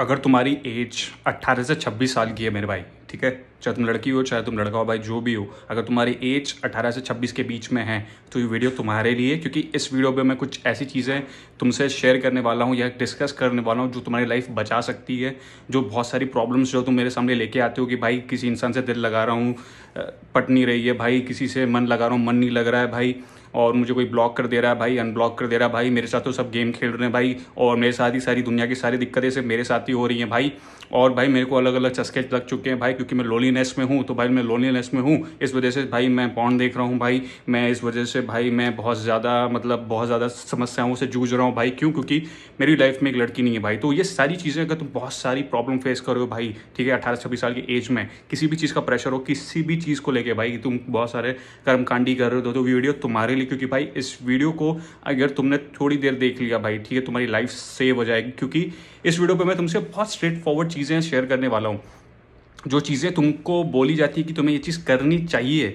अगर तुम्हारी एज 18 से 26 साल की है मेरे भाई ठीक है चाहे तुम लड़की हो चाहे तुम लड़का हो भाई जो भी हो अगर तुम्हारी एज 18 से 26 के बीच में है तो ये वीडियो तुम्हारे लिए क्योंकि इस वीडियो में मैं कुछ ऐसी चीज़ें तुमसे शेयर करने वाला हूँ या डिस्कस करने वाला हूँ जो तुम्हारी लाइफ बचा सकती है जो बहुत सारी प्रॉब्लम्स जो तुम मेरे सामने लेके आते हो कि भाई किसी इंसान से दिल लगा रहा हूँ पट नहीं रही है भाई किसी से मन लगा रहा हूँ मन नहीं लग रहा है भाई और मुझे कोई ब्लॉक कर दे रहा है भाई अनब्लॉक कर दे रहा है भाई मेरे साथ तो सब गेम खेल रहे हैं भाई और मेरे साथ ही सारी दुनिया की सारी दिक्कतें सिर्फ मेरे साथ ही हो रही हैं भाई और भाई मेरे को अलग अलग चस्के लग चुके हैं भाई क्योंकि मैं लोलीनेस में हूँ तो भाई मैं लोलीनेस में हूँ इस वजह से भाई मैं बॉन्ड देख रहा हूँ भाई मैं इस वजह से भाई मैं बहुत ज़्यादा मतलब बहुत ज़्यादा समस्याओं से जूझ रहा हूँ भाई क्यों क्योंकि मेरी लाइफ में एक लड़की नहीं है भाई तो ये सारी चीज़ें अगर तुम बहुत सारी प्रॉब्लम फेस करो भाई ठीक है अठारह छब्बीस साल की एज में किसी भी चीज़ का प्रेशर हो किसी भी चीज़ को लेकर भाई तुम बहुत सारे कर्मकांडी कर रहे हो तो, तो वीडियो तुम्हारे लिए क्योंकि भाई इस वीडियो को अगर तुमने थोड़ी देर देख लिया भाई ठीक है तुम्हारी लाइफ सेव हो जाएगी क्योंकि इस वीडियो पर मैं तुमसे बहुत स्ट्रेट फॉरवर्ड चीज़ें शेयर करने वाला हूँ जो चीज़ें तुमको बोली जाती है कि तुम्हें ये चीज़ करनी चाहिए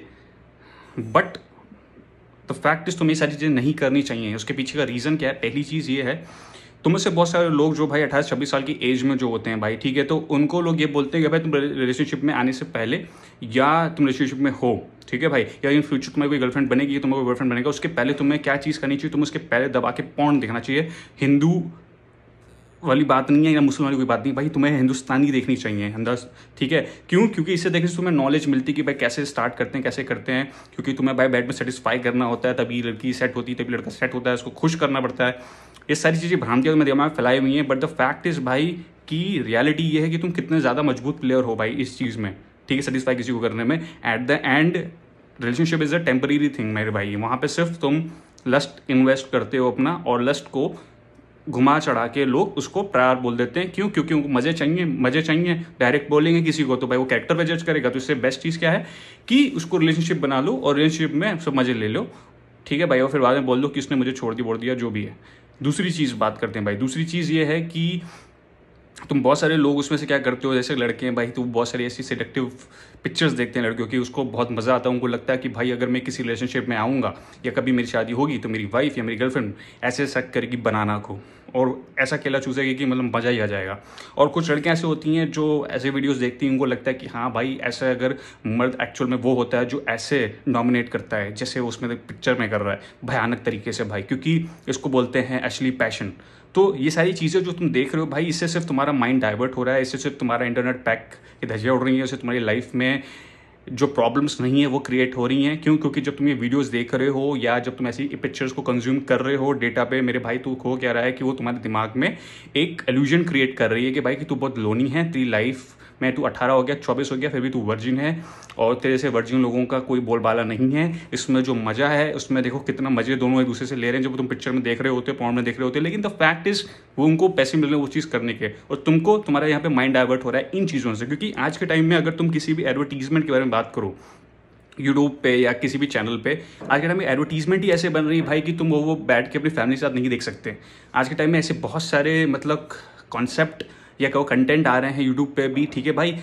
बट द फैक्ट इज तुम्हें ये सारी चीज़ें नहीं करनी चाहिए उसके पीछे का रीज़न क्या है पहली चीज़ ये है तो मुझसे बहुत सारे लोग जो भाई अठाईस छब्बीस साल की एज में जो होते हैं भाई ठीक है तो उनको लोग ये बोलते हैं कि भाई तुम रिलेशनशिप में आने से पहले या तुम रिलेशनशिप में हो ठीक है भाई या इन फ्यूचर तुम्हारी कोई गर्लफ्रेंड बनेगी तुम्हें कोई गर्लफ्रेंड बनेगा उसके पहले तुम्हें क्या चीज़ करनी चाहिए तुम उसके पहले दबा के पौंड देखना चाहिए हिंदू वाली बात नहीं है या मुस्लिम वाली कोई बात नहीं भाई तुम्हें हिंदुस्तानी देखनी चाहिए अंदर ठीक है क्यों क्योंकि इसे देखने से तुम्हें नॉलेज मिलती है कि भाई कैसे स्टार्ट करते हैं कैसे करते हैं क्योंकि तुम्हें भाई बैट में सेटिस्फाई करना होता है तभी लड़की सेट होती है तभी लड़का सेट होता है उसको खुश करना पड़ता है ये सारी चीज़ें भ्रांतियाँ तो मेरे दिमाग में फैलाई हुई हैं बट द फैक्ट इज़ भाई कि रियलिटी ये है कि तुम कितने ज़्यादा मजबूत प्लेयर हो भाई इस चीज़ में ठीक है सेटिस्फाई किसी को करने में at the end relationship is a temporary thing मेरे भाई वहाँ पर सिर्फ तुम लस्ट इन्वेस्ट करते हो अपना और लस्ट को घुमा चढ़ा के लोग उसको प्रायर बोल देते हैं क्यों क्योंकि उनको मज़े चाहिए मज़े चाहिए डायरेक्ट बोलेंगे किसी को तो भाई वो कैरेक्टर पर जज करेगा तो इससे बेस्ट चीज़ क्या है कि उसको रिलेशनशिप बना लो और रिलेशनशिप में सब मज़े ले लो ठीक है भाई और फिर बाद में बोल दो कि उसने मुझे छोड़ दी बोल दिया जो भी है दूसरी चीज़ बात करते हैं भाई दूसरी चीज़ ये है कि तुम बहुत सारे लोग उसमें से क्या करते हो जैसे लड़के हैं भाई तो बहुत सारी ऐसी सेडक्टिव पिक्चर्स देखते हैं लड़कियों की उसको बहुत मज़ा आता है उनको लगता है कि भाई अगर मैं किसी रिलेशनशिप में आऊँगा या कभी मेरी शादी होगी तो मेरी वाइफ या मेरी गर्लफ्रेंड ऐसे सक करेगी बनाना को और ऐसा केला चूसेगी कि मतलब मज़ा ही आ जाएगा और कुछ लड़कियाँ ऐसी होती हैं जो ऐसे वीडियोस देखती हैं उनको लगता है कि हाँ भाई ऐसा अगर मर्द एक्चुअल में वो होता है जो ऐसे डोमिनेट करता है जैसे उसमें पिक्चर में कर रहा है भयानक तरीके से भाई क्योंकि इसको बोलते हैं एक्चुअली पैशन तो ये सारी चीज़ें जो तुम देख रहे हो भाई इससे सिर्फ तुम्हारा माइंड डाइवर्ट हो रहा है इससे सिर्फ तुम्हारा इंटरनेट पैक की धजियाँ उड़ रही है इससे तुम्हारी लाइफ में जो प्रॉब्लम्स नहीं है वो क्रिएट हो रही हैं क्यों क्योंकि जब तुम ये वीडियोस देख रहे हो या जब तुम ऐसी पिक्चर्स को कंज्यूम कर रहे हो डेटा पे मेरे भाई तू खो क्या रहा है कि वो तुम्हारे दिमाग में एक एल्यूजन क्रिएट कर रही है कि भाई कि तू बहुत लोनी है तेरी लाइफ में तू अठारह हो गया चौबीस हो गया फिर भी तू वर्जिन है और तेरे से वर्जिन लोगों का कोई बोलबाला नहीं है इसमें जो मज़ा है उसमें देखो कितना मज़े दोनों एक दूसरे से ले रहे हैं जब तुम पिक्चर में देख रहे होते हो पॉन्ड में देख रहे होते लेकिन द फैक्ट इज़ वो उनको पैसे मिल रहे हैं वो चीज़ करने के और तुमको तुम्हारा यहाँ पे माइंड डाइवर्ट हो रहा है इन चीज़ों से क्योंकि आज के टाइम में अगर तुम किसी भी एडवर्टीजमेंट के बारे में बात करो यूट्यूब पे या किसी भी चैनल पे आज के टाइम में एडवर्टीजमेंट ही ऐसे बन रही है भाई कि तुम वो वो बैठ के अपनी फैमिली के साथ नहीं देख सकते आज के टाइम में ऐसे बहुत सारे मतलब कॉन्सेप्ट या कहो कंटेंट आ रहे हैं यूट्यूब पे भी ठीक है भाई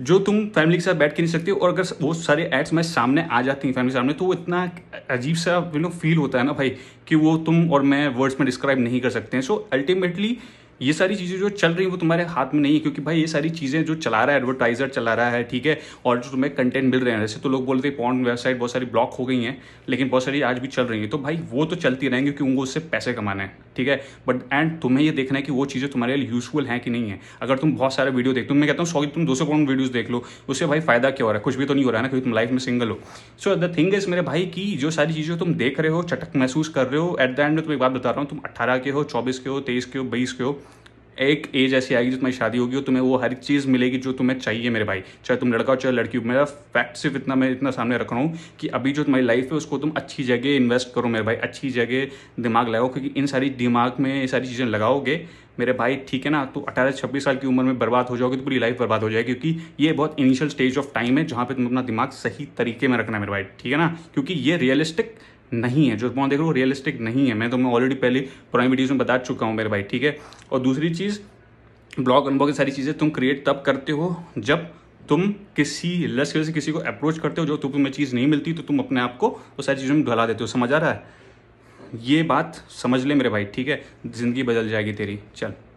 जो तुम फैमिली के साथ बैठ के नहीं सकते और अगर वो सारे एड्स मैं सामने आ जाती हैं फैमिली के सामने तो वो इतना अजीब सा यू नो फील होता है ना भाई कि वो तुम और मैं वर्ड्स में डिस्क्राइब नहीं कर सकते हैं सो अल्टीमेटली ये सारी चीज़ें जो चल रही हैं वो तुम्हारे हाथ में नहीं है क्योंकि भाई ये सारी चीज़ें जो चला रहा है एडवर्टाइजर चला रहा है ठीक है और जो तुम्हें कंटेंट मिल रहे हैं जैसे तो लोग बोलते हैं पॉन वेबसाइट बहुत सारी ब्लॉक हो गई हैं लेकिन बहुत सारी आज भी चल रही हैं तो भाई वो तो चलती रहेंगी क्योंकि उनको उससे पैसे कमाना है ठीक है बट एंड तुम्हें ये देखना है कि वो चीज़ें तुम्हारे लिए यूजफुल हैं कि नहीं है अगर तुम बहुत सारे वीडियो देखते हो मैं कहता हूँ सॉरी तुम दो सौ करोड़ वीडियोज़ देख लो उससे भाई फायदा क्या हो रहा है कुछ भी तो नहीं हो रहा है ना क्योंकि तुम लाइफ में सिंगल हो सो द थिंग इज मेरे भाई की जो सारी चीज़ें तुम देख रहे हो चटक महसूस कर रहे हो एट द एंड में तुम एक बात बता रहा हूँ तुम अट्ठारह के हो चौबीस के हो तेईस के हो बीस के हो एक एज ऐसी आएगी जो तुम्हारी शादी होगी और तुम्हें वो हर चीज़ मिलेगी जो तुम्हें चाहिए मेरे भाई चाहे तुम लड़का हो चाहे लड़की हो मेरा फैक्ट सिर्फ इतना मैं इतना सामने रख रहा हूँ कि अभी जो तुम्हारी लाइफ है उसको तुम अच्छी जगह इन्वेस्ट करो मेरे भाई अच्छी जगह दिमाग लगाओ क्योंकि इन सारी दिमाग में ये सारी चीज़ें लगाओगे मेरे भाई ठीक है ना तो अठारह छब्बीस साल की उम्र में बर्बाद हो जाओगे तो पूरी लाइफ बर्बाद हो जाएगी क्योंकि ये बहुत इनिशियल स्टेज ऑफ टाइम है जहाँ पे तुम अपना दिमाग सही तरीके में रखना है मेरे भाई ठीक है ना क्योंकि ये रियलिस्टिक नहीं है जो पॉन देख रहे हो रियलिस्टिक नहीं है मैं तुम्हें ऑलरेडी पहले पुराने वीडियोज़ में बता चुका हूँ मेरे भाई ठीक है और दूसरी चीज़ ब्लॉग अनुभव की सारी चीज़ें तुम क्रिएट तब करते हो जब तुम किसी लेस से किसी को अप्रोच करते हो जो तुम्हें चीज़ नहीं मिलती तो तुम अपने आप को वो सारी चीज़ों में ढला देते हो समझ आ रहा है ये बात समझ ले मेरे भाई ठीक है ज़िंदगी बदल जाएगी तेरी चल